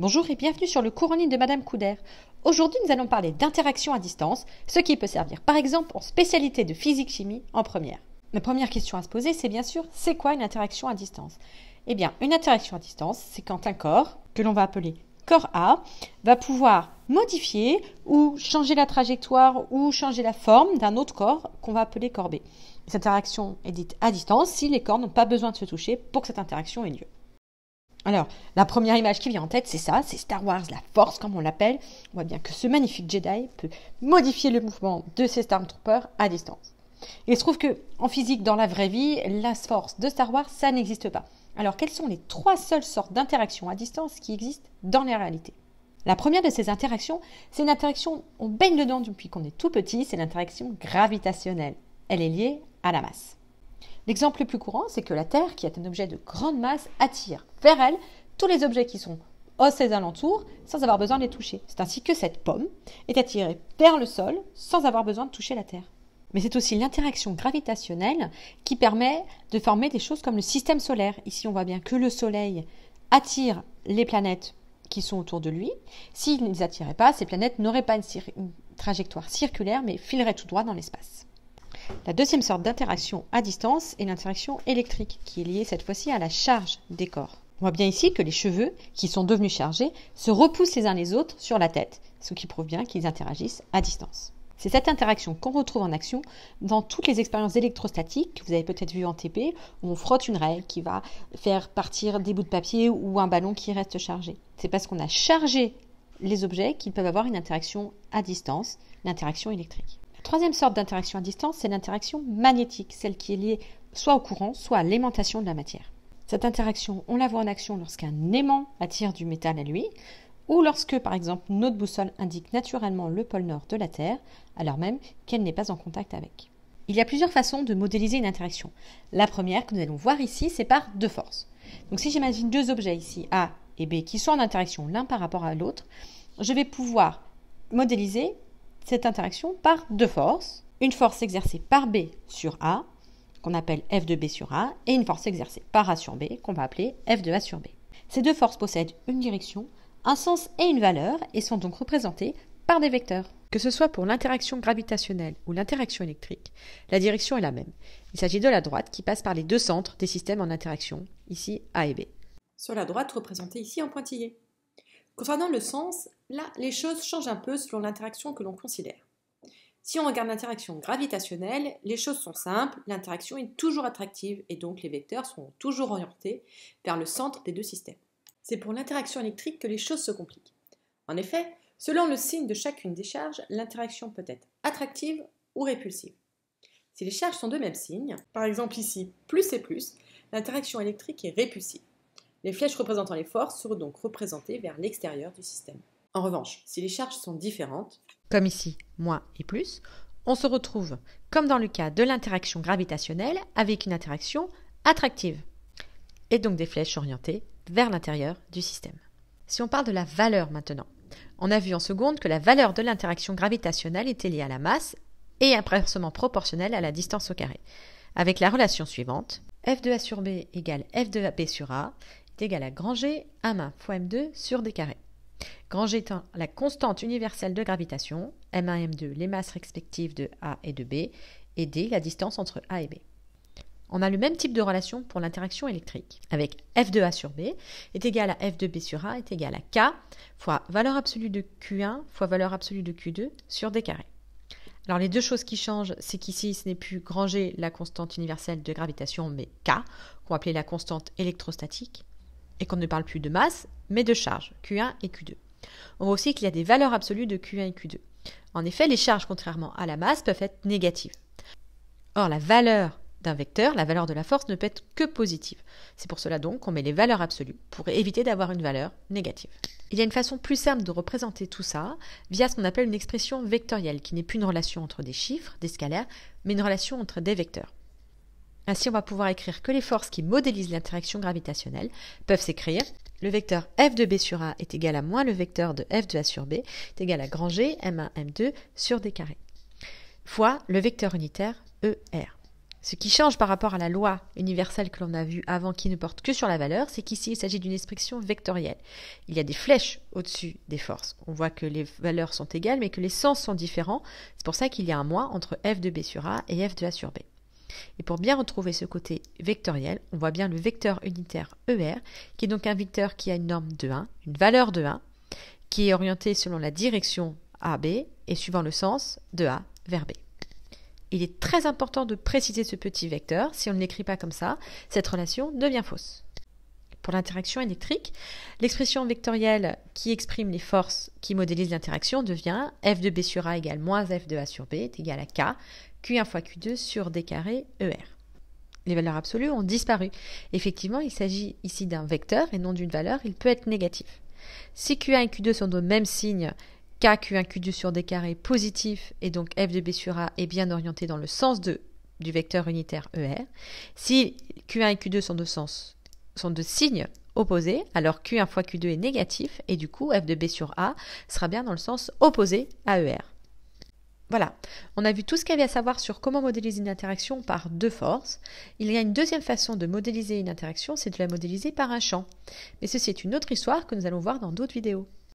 Bonjour et bienvenue sur le ligne de Madame Couder. Aujourd'hui, nous allons parler d'interaction à distance, ce qui peut servir par exemple en spécialité de physique-chimie en première. La première question à se poser, c'est bien sûr, c'est quoi une interaction à distance Eh bien, une interaction à distance, c'est quand un corps, que l'on va appeler corps A, va pouvoir modifier ou changer la trajectoire ou changer la forme d'un autre corps qu'on va appeler corps B. Cette interaction est dite à distance si les corps n'ont pas besoin de se toucher pour que cette interaction ait lieu. Alors, la première image qui vient en tête, c'est ça, c'est Star Wars, la force comme on l'appelle. On voit bien que ce magnifique Jedi peut modifier le mouvement de ses Stormtroopers à distance. Il se trouve que en physique, dans la vraie vie, la force de Star Wars, ça n'existe pas. Alors, quelles sont les trois seules sortes d'interactions à distance qui existent dans la réalité La première de ces interactions, c'est une interaction, on baigne dedans depuis qu'on est tout petit, c'est l'interaction gravitationnelle. Elle est liée à la masse. L'exemple le plus courant, c'est que la Terre, qui est un objet de grande masse, attire vers elle tous les objets qui sont aux ses alentours sans avoir besoin de les toucher. C'est ainsi que cette pomme est attirée vers le sol sans avoir besoin de toucher la Terre. Mais c'est aussi l'interaction gravitationnelle qui permet de former des choses comme le système solaire. Ici, on voit bien que le Soleil attire les planètes qui sont autour de lui. S'il ne les attirait pas, ces planètes n'auraient pas une trajectoire circulaire, mais fileraient tout droit dans l'espace. La deuxième sorte d'interaction à distance est l'interaction électrique, qui est liée cette fois-ci à la charge des corps. On voit bien ici que les cheveux, qui sont devenus chargés, se repoussent les uns les autres sur la tête, ce qui prouve bien qu'ils interagissent à distance. C'est cette interaction qu'on retrouve en action dans toutes les expériences électrostatiques que vous avez peut-être vues en TP, où on frotte une règle qui va faire partir des bouts de papier ou un ballon qui reste chargé. C'est parce qu'on a chargé les objets qu'ils peuvent avoir une interaction à distance, l'interaction électrique troisième sorte d'interaction à distance, c'est l'interaction magnétique, celle qui est liée soit au courant, soit à l'aimantation de la matière. Cette interaction, on la voit en action lorsqu'un aimant attire du métal à lui, ou lorsque, par exemple, notre boussole indique naturellement le pôle nord de la Terre, alors même qu'elle n'est pas en contact avec. Il y a plusieurs façons de modéliser une interaction. La première que nous allons voir ici, c'est par deux forces. Donc si j'imagine deux objets ici, A et B, qui sont en interaction l'un par rapport à l'autre, je vais pouvoir modéliser cette interaction par deux forces. Une force exercée par B sur A, qu'on appelle F de B sur A, et une force exercée par A sur B, qu'on va appeler F de A sur B. Ces deux forces possèdent une direction, un sens et une valeur, et sont donc représentées par des vecteurs. Que ce soit pour l'interaction gravitationnelle ou l'interaction électrique, la direction est la même. Il s'agit de la droite qui passe par les deux centres des systèmes en interaction, ici A et B. Sur la droite représentée ici en pointillé. Concernant le sens, là, les choses changent un peu selon l'interaction que l'on considère. Si on regarde l'interaction gravitationnelle, les choses sont simples, l'interaction est toujours attractive et donc les vecteurs sont toujours orientés vers le centre des deux systèmes. C'est pour l'interaction électrique que les choses se compliquent. En effet, selon le signe de chacune des charges, l'interaction peut être attractive ou répulsive. Si les charges sont de même signe, par exemple ici plus et plus, l'interaction électrique est répulsive les flèches représentant les forces seront donc représentées vers l'extérieur du système. En revanche, si les charges sont différentes, comme ici, moins et plus, on se retrouve, comme dans le cas de l'interaction gravitationnelle, avec une interaction attractive, et donc des flèches orientées vers l'intérieur du système. Si on parle de la valeur maintenant, on a vu en seconde que la valeur de l'interaction gravitationnelle était liée à la masse et inversement proportionnelle à la distance au carré, avec la relation suivante, f de a sur b égale f de b sur a, est égal à G, m 1 fois M2 sur D carré. Grand G étant la constante universelle de gravitation, M1 et M2 les masses respectives de A et de B, et D la distance entre A et B. On a le même type de relation pour l'interaction électrique, avec F de A sur B est égal à F de B sur A est égal à K fois valeur absolue de Q1 fois valeur absolue de Q2 sur D carré. Alors les deux choses qui changent, c'est qu'ici ce n'est plus G la constante universelle de gravitation, mais K, qu'on appeler la constante électrostatique, et qu'on ne parle plus de masse, mais de charge, Q1 et Q2. On voit aussi qu'il y a des valeurs absolues de Q1 et Q2. En effet, les charges, contrairement à la masse, peuvent être négatives. Or, la valeur d'un vecteur, la valeur de la force ne peut être que positive. C'est pour cela donc qu'on met les valeurs absolues pour éviter d'avoir une valeur négative. Il y a une façon plus simple de représenter tout ça via ce qu'on appelle une expression vectorielle, qui n'est plus une relation entre des chiffres, des scalaires, mais une relation entre des vecteurs. Ainsi, on va pouvoir écrire que les forces qui modélisent l'interaction gravitationnelle peuvent s'écrire. Le vecteur f de b sur a est égal à moins le vecteur de f de a sur b est égal à grand G m1 m2 sur d carré fois le vecteur unitaire er. Ce qui change par rapport à la loi universelle que l'on a vue avant qui ne porte que sur la valeur, c'est qu'ici il s'agit d'une expression vectorielle. Il y a des flèches au-dessus des forces. On voit que les valeurs sont égales mais que les sens sont différents. C'est pour ça qu'il y a un moins entre f de b sur a et f de a sur b. Et pour bien retrouver ce côté vectoriel, on voit bien le vecteur unitaire ER, qui est donc un vecteur qui a une norme de 1, une valeur de 1, qui est orienté selon la direction AB et suivant le sens de A vers B. Il est très important de préciser ce petit vecteur. Si on ne l'écrit pas comme ça, cette relation devient fausse. Pour l'interaction électrique, l'expression vectorielle qui exprime les forces qui modélisent l'interaction devient f de b sur a égale moins f de a sur b est égal à k, Q1 fois Q2 sur D carré ER. Les valeurs absolues ont disparu. Effectivement, il s'agit ici d'un vecteur et non d'une valeur, il peut être négatif. Si Q1 et Q2 sont de même signe, K, Q1, Q2 sur D carré positif et donc F de B sur A est bien orienté dans le sens de, du vecteur unitaire ER. Si Q1 et Q2 sont de, sont de signes opposés, alors Q1 fois Q2 est négatif et du coup F de B sur A sera bien dans le sens opposé à ER. Voilà, on a vu tout ce qu'il y avait à savoir sur comment modéliser une interaction par deux forces. Il y a une deuxième façon de modéliser une interaction, c'est de la modéliser par un champ. Mais ceci est une autre histoire que nous allons voir dans d'autres vidéos.